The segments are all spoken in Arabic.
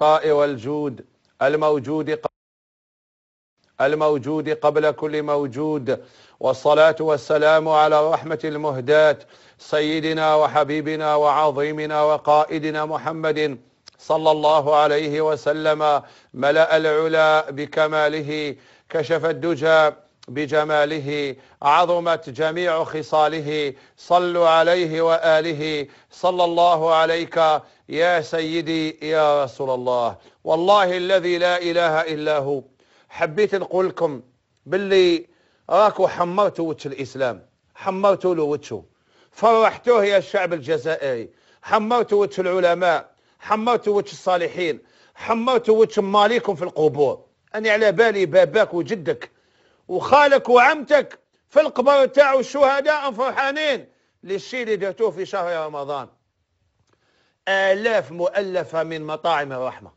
والجود الموجود الموجود قبل كل موجود والصلاة والسلام على رحمة المهداة سيدنا وحبيبنا وعظيمنا وقائدنا محمد صلى الله عليه وسلم ملأ العلا بكماله كشف الدجى بجماله عظمت جميع خصاله صلوا عليه وآله صلى الله عليك يا سيدي يا رسول الله والله الذي لا إله إلا هو حبيت نقول لكم باللي راكو حمرتوا وجه الإسلام حمرتوا له وجهه فرحتوه يا الشعب الجزائري حمرتوا وجه العلماء حمرتوا وجه الصالحين حمرتوا وجه ماليكم في القبور أنا على بالي باباك وجدك وخالك وعمتك في القبر تاعو الشهداء فرحانين للشيء اللي درتوه في شهر رمضان آلاف مؤلفة من مطاعم الرحمة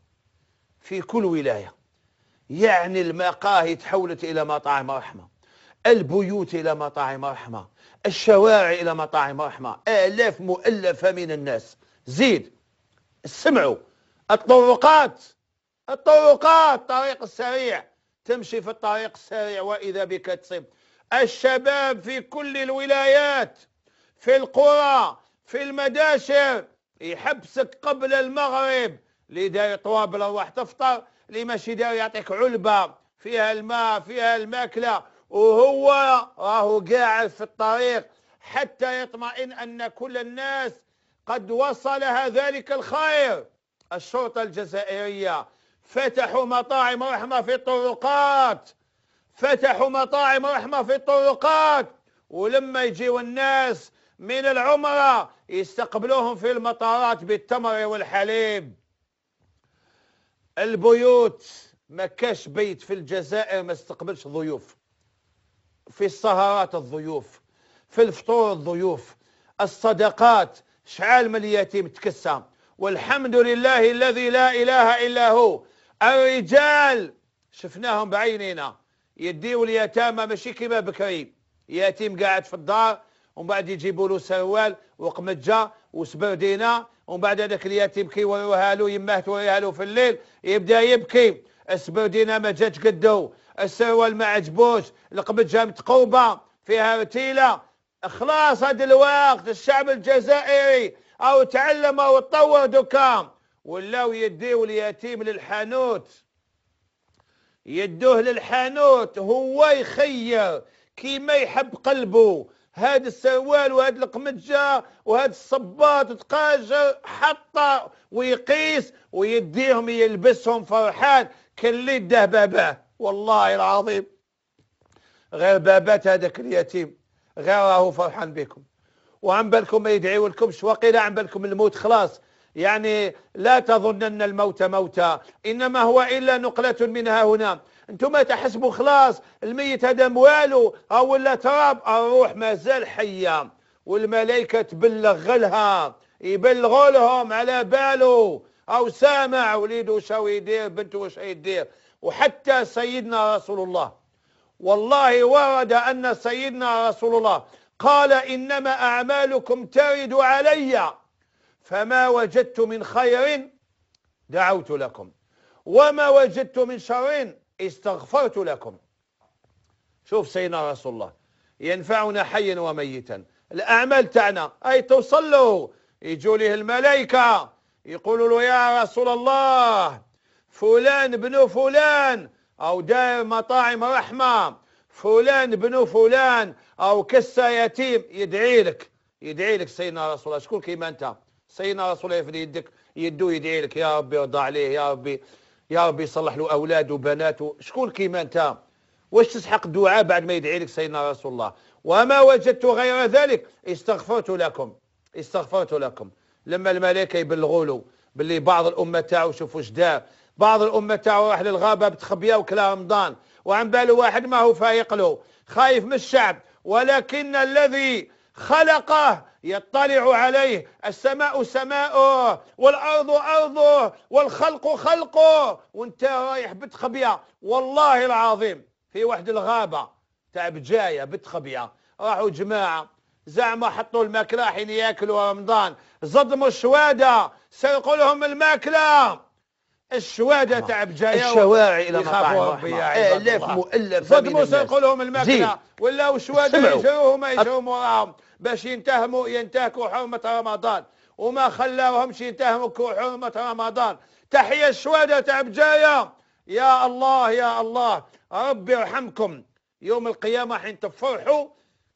في كل ولاية يعني المقاهي تحولت إلى مطاعم رحمة البيوت إلى مطاعم رحمة الشوارع إلى مطاعم رحمة آلاف مؤلفة من الناس زيد سمعوا الطرقات الطرقات طريق السريع تمشي في الطريق السريع وإذا بك تصيب الشباب في كل الولايات في القرى في المداشر يحبسك قبل المغرب اللي داير طوابل راح تفطر اللي ماشي داير يعطيك علبه فيها الماء فيها الماكله وهو راهو قاعد في الطريق حتى يطمئن ان كل الناس قد وصلها ذلك الخير الشرطه الجزائريه فتحوا مطاعم رحمه في الطرقات فتحوا مطاعم رحمه في الطرقات ولما يجيوا الناس من العمرة يستقبلوهم في المطارات بالتمر والحليب البيوت ما كاش بيت في الجزائر ما استقبلش ضيوف في السهرات الضيوف في الفطور الضيوف الصدقات شعال من اليتيم تكسى والحمد لله الذي لا إله إلا هو الرجال شفناهم بعينينا يديوا اليتامى ماشي كيما بكري يتيم قاعد في الدار ومن بعد يجيبوا له سروال وقمجه وسبردينه ومن بعد هذاك اليتيم كيوروها له يماه توريها له في الليل يبدا يبكي السبردينه ما جاتش قدو السروال ما عجبوش القمجه متقوبه فيها رتيله خلاص هذا الوقت الشعب الجزائري او تعلم او تطور دوكام ولاو يديو اليتيم للحانوت يدوه للحانوت هو يخير كيما يحب قلبه هاد السوال وهاد القمجة وهاد الصباط تقاجر حطة ويقيس ويديهم يلبسهم فرحان كلي ده باباه والله العظيم غير بابات هذاك اليتيم غير راهو فرحان بكم وعن بالكم ما يدعيو لكمش وقيل عن بالكم الموت خلاص يعني لا تظنن الموت موتا إنما هو إلا نقلة منها هنا انتم تحسبوا خلاص الميت هذا مواله او ولا تراب الروح ما زال حيه والملائكه تبلغ لها يبلغوا لهم على باله او سامع وليده شو يدير بنته وش يدير وحتى سيدنا رسول الله والله ورد ان سيدنا رسول الله قال انما اعمالكم ترد علي فما وجدت من خير دعوت لكم وما وجدت من شر استغفرت لكم شوف سيدنا رسول الله ينفعنا حيا وميتا الأعمال تاعنا أي توصلوا يجوا له الملائكة يقولوا له يا رسول الله فلان بن فلان أو داير مطاعم رحمة فلان بن فلان أو كسا يتيم يدعي لك يدعي لك سيدنا رسول الله شكون كيما أنت سيدنا رسول الله يفدي يدك يدو يدعي لك يا ربي يرضى عليه يا ربي يا ربي يصلح له اولاده وبناته شكون كيما انت واش تسحق الدعاء بعد ما يدعي لك سيدنا رسول الله وما وجدت غير ذلك استغفرت لكم استغفرت لكم لما الملائكه يبلغوا له باللي بعض الامه تاعو شوفوا اش دار بعض الامه تاعو راح للغابه بتخبيه وكلا رمضان وعن باله واحد ما هو فايق له خايف من الشعب ولكن الذي خلقه يطلع عليه السماء سماؤه والأرض أرضه والخلق خلقه وانت رايح بتخبيه والله العظيم في واحد الغابة تاع بجاية بتخبيه راحوا جماعة زعما حطوا الماكلة حين ياكلوا رمضان زدموا الشوادة سرقوا لهم الماكلة الشواده تاع بجايه الشواعي الى مطاعم الاف إيه، مؤلف موسى يقول لهم الماكله ولا الشواده يجيوه ما يجيوهم وراهم باش ينتهموا ينتهكوا حرمه رمضان وما خلاوهمش ينتهكوا حرمه رمضان تحيه الشواده تاع بجايه يا الله يا الله ربي يرحمكم يوم القيامه حين تفرحوا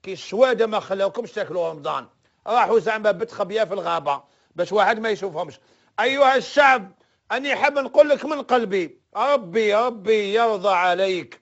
كي الشواده ما خلاوكمش تاكلوا رمضان راحوا زعما بتخبيه في الغابه باش واحد ما يشوفهمش ايها الشعب أني حاب نقول لك من قلبي ربي ربي يرضى عليك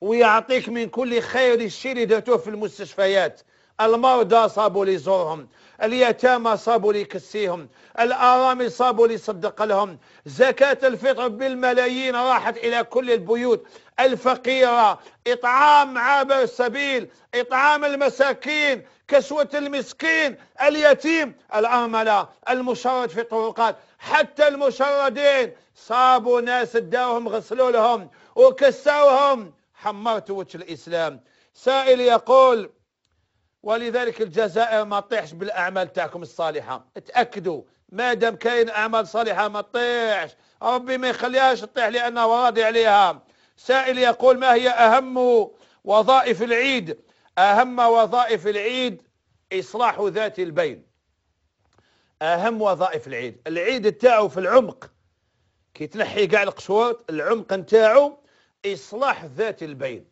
ويعطيك من كل خير الشيء اللي في المستشفيات المرضى صابوا لي زورهم اليتامى صابوا لي كسيهم الارامي صابوا لي صدق لهم زكاة الفطر بالملايين راحت إلى كل البيوت الفقيرة إطعام عابر السبيل إطعام المساكين كسوة المسكين اليتيم الأرملة المشرد في الطرقات حتى المشردين صابوا ناس اداوهم غسلوا لهم وكسوهم حمرت وجه الإسلام سائل يقول ولذلك الجزائر ما تطيحش بالاعمال تاعكم الصالحه تاكدوا ما دام كاين اعمال صالحه ما تطيحش ربي ما يخليهاش تطيح لانه راضي عليها سائل يقول ما هي اهم وظائف العيد اهم وظائف العيد اصلاح ذات البين اهم وظائف العيد العيد تاعو في العمق كي تنحي كاع القشوات العمق نتاعو اصلاح ذات البين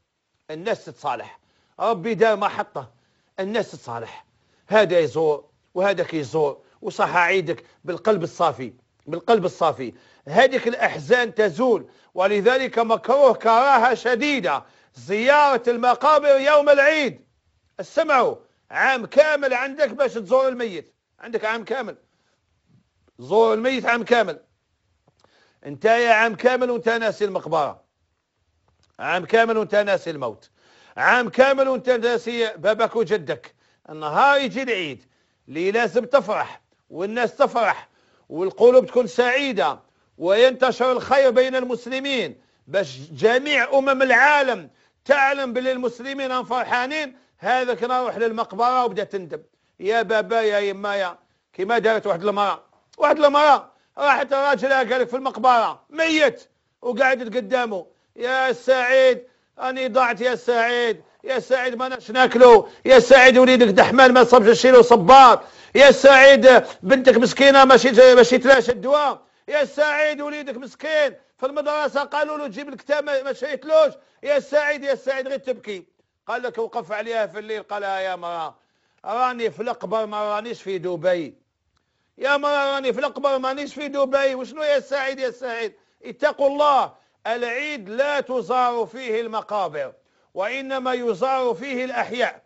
الناس تتصالح ربي دار محطه الناس تصالح هذا يزور وهذاك يزور وصح عيدك بالقلب الصافي بالقلب الصافي هذيك الأحزان تزول ولذلك مكروه كراهة شديدة زيارة المقابر يوم العيد اسمعوا عام كامل عندك باش تزور الميت عندك عام كامل زور الميت عام كامل انت يا عام كامل وانت ناسي المقبرة عام كامل وانت ناسي الموت عام كامل وانت ناسي باباك وجدك النهار يجي العيد اللي لازم تفرح والناس تفرح والقلوب تكون سعيدة وينتشر الخير بين المسلمين باش جميع أمم العالم تعلم باللي المسلمين هم فرحانين هذاك نروح للمقبرة وبدا تندم يا بابا يا يمايا كما دارت واحد المرأة واحد المرأة راحت راجلها قالك في المقبرة ميت وقعدت قدامه يا سعيد أني ضعت يا سعيد يا سعيد ما ناش ناكلو يا سعيد وليدك دحمان ما صبش الشيلو صبار يا سعيد بنتك مسكينة ماشي ماشي تلاش الدواء يا سعيد وليدك مسكين في المدرسة قالوا له جيب الكتاب ما شريتلوش يا سعيد يا سعيد غير تبكي قال لك وقف عليها في الليل قال يا مرا راني في القبر ما رانيش في دبي يا مرا راني في القبر ما رانيش في دبي وشنو يا سعيد يا سعيد اتقوا الله العيد لا تزار فيه المقابر وإنما يزار فيه الأحياء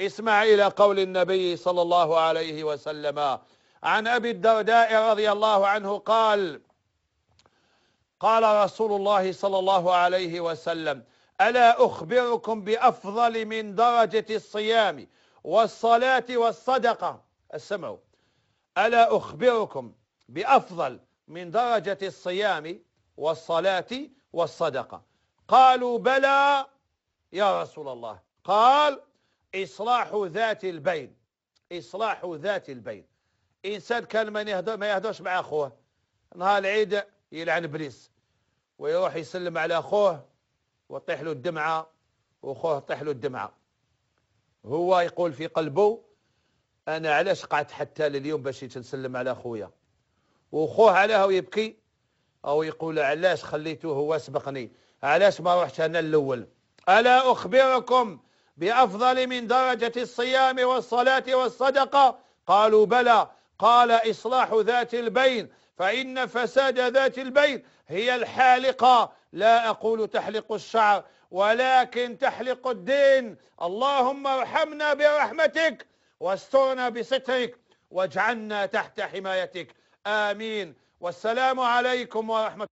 اسمع إلى قول النبي صلى الله عليه وسلم عن أبي الدرداء رضي الله عنه قال قال رسول الله صلى الله عليه وسلم ألا أخبركم بأفضل من درجة الصيام والصلاة والصدقة اسمعوا ألا أخبركم بأفضل من درجة الصيام والصلاة والصدقة قالوا بلى يا رسول الله قال إصلاح ذات البين إصلاح ذات البين إنسان كان من يهدو ما يهدوش مع أخوه نهار العيد يلعن إبليس ويروح يسلم على أخوه وطيح له الدمعة وأخوه طيح له الدمعة هو يقول في قلبه أنا علاش قعدت حتى لليوم باش نسلم على أخويا وأخوه علاه ويبكي أو يقول علاش خليته هو سبقني علاش ما رحت أنا الأول ألا أخبركم بأفضل من درجة الصيام والصلاة والصدقة قالوا بلى قال إصلاح ذات البين فإن فساد ذات البين هي الحالقة لا أقول تحلق الشعر ولكن تحلق الدين اللهم ارحمنا برحمتك واسترنا بسترك واجعلنا تحت حمايتك آمين والسلام عليكم ورحمة